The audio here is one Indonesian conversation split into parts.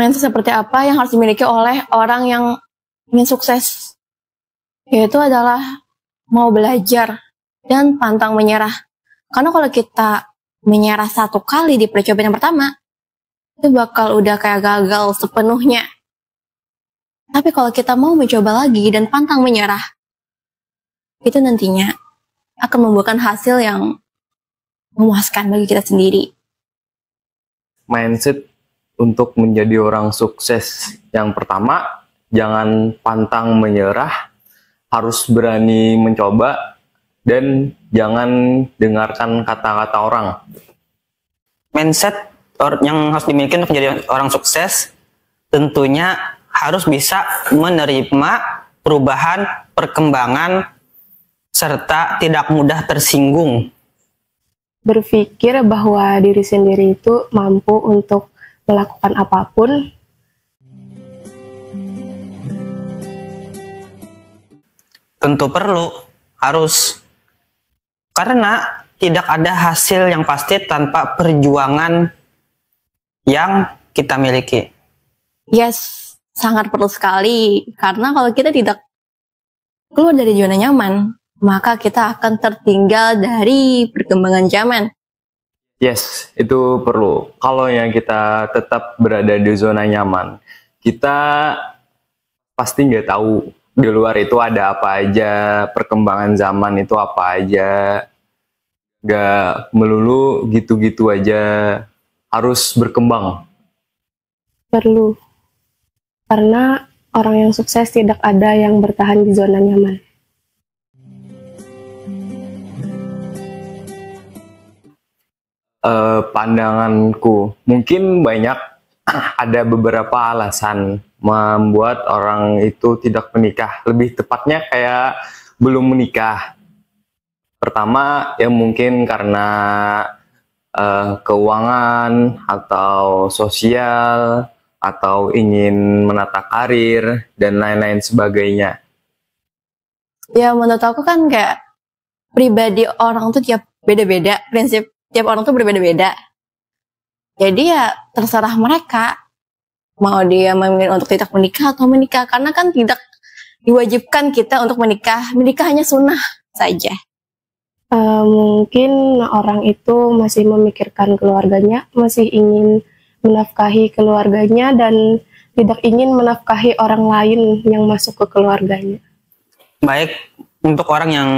mindset seperti apa yang harus dimiliki oleh orang yang ingin sukses. Yaitu adalah mau belajar dan pantang menyerah. Karena kalau kita menyerah satu kali di percobaan yang pertama, itu bakal udah kayak gagal sepenuhnya. Tapi kalau kita mau mencoba lagi dan pantang menyerah, itu nantinya akan membuahkan hasil yang memuaskan bagi kita sendiri. Mindset untuk menjadi orang sukses yang pertama jangan pantang menyerah harus berani mencoba dan jangan dengarkan kata-kata orang mindset yang harus dimiliki untuk menjadi orang sukses tentunya harus bisa menerima perubahan perkembangan serta tidak mudah tersinggung berpikir bahwa diri sendiri itu mampu untuk melakukan apapun. Tentu perlu, harus. Karena tidak ada hasil yang pasti tanpa perjuangan yang kita miliki. Yes, sangat perlu sekali. Karena kalau kita tidak keluar dari zona nyaman, maka kita akan tertinggal dari perkembangan zaman. Yes, itu perlu. Kalau yang kita tetap berada di zona nyaman, kita pasti nggak tahu di luar itu ada apa aja, perkembangan zaman itu apa aja, nggak melulu gitu-gitu aja, harus berkembang. Perlu, karena orang yang sukses tidak ada yang bertahan di zona nyaman. uh, pandanganku. Mungkin banyak ada beberapa alasan membuat orang itu tidak menikah. Lebih tepatnya kayak belum menikah. Pertama ya mungkin karena uh, keuangan atau sosial atau ingin menata karir dan lain-lain sebagainya. Ya menurut aku kan kayak pribadi orang tuh tiap beda-beda prinsip tiap orang tuh berbeda-beda jadi ya terserah mereka mau dia memilih untuk tidak menikah atau menikah karena kan tidak diwajibkan kita untuk menikah menikah hanya sunnah saja uh, mungkin orang itu masih memikirkan keluarganya masih ingin menafkahi keluarganya dan tidak ingin menafkahi orang lain yang masuk ke keluarganya baik untuk orang yang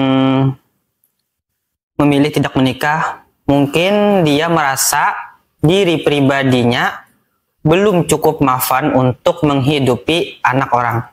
memilih tidak menikah Mungkin dia merasa diri pribadinya belum cukup mafan untuk menghidupi anak orang.